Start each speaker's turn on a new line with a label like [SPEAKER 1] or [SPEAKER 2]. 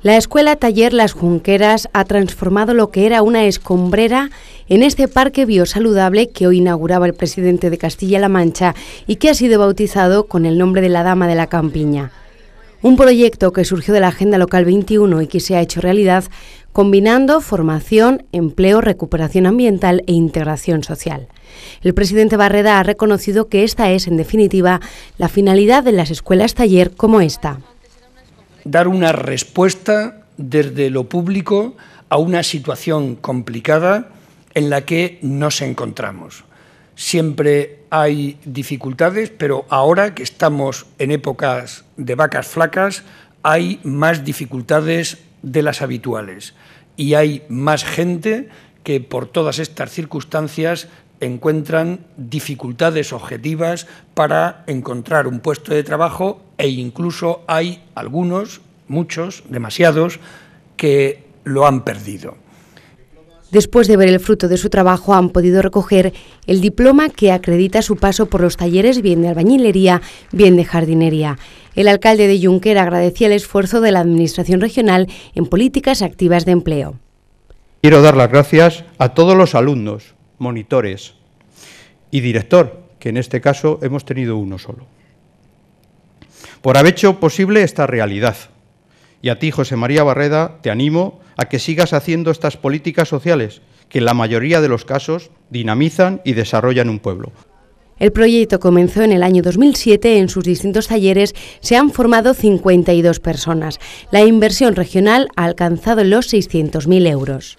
[SPEAKER 1] La escuela Taller Las Junqueras ha transformado lo que era una escombrera en este parque biosaludable que hoy inauguraba el presidente de Castilla-La Mancha y que ha sido bautizado con el nombre de la Dama de la Campiña. Un proyecto que surgió de la Agenda Local 21 y que se ha hecho realidad combinando formación, empleo, recuperación ambiental e integración social. El presidente Barreda ha reconocido que esta es, en definitiva, la finalidad de las escuelas taller como esta
[SPEAKER 2] dar una respuesta desde lo público a una situación complicada en la que nos encontramos. Siempre hay dificultades, pero ahora que estamos en épocas de vacas flacas, hay más dificultades de las habituales y hay más gente que por todas estas circunstancias encuentran dificultades objetivas para encontrar un puesto de trabajo e incluso hay algunos, muchos, demasiados, que lo han perdido.
[SPEAKER 1] Después de ver el fruto de su trabajo, han podido recoger el diploma que acredita su paso por los talleres bien de albañilería, bien de jardinería. El alcalde de Junquera agradecía el esfuerzo de la Administración regional en políticas activas de empleo.
[SPEAKER 3] Quiero dar las gracias a todos los alumnos, monitores y director, que en este caso hemos tenido uno solo por haber hecho posible esta realidad. Y a ti, José María Barreda, te animo a que sigas haciendo estas políticas sociales que en la mayoría de los casos dinamizan y desarrollan un pueblo.
[SPEAKER 1] El proyecto comenzó en el año 2007. En sus distintos talleres se han formado 52 personas. La inversión regional ha alcanzado los 600.000 euros.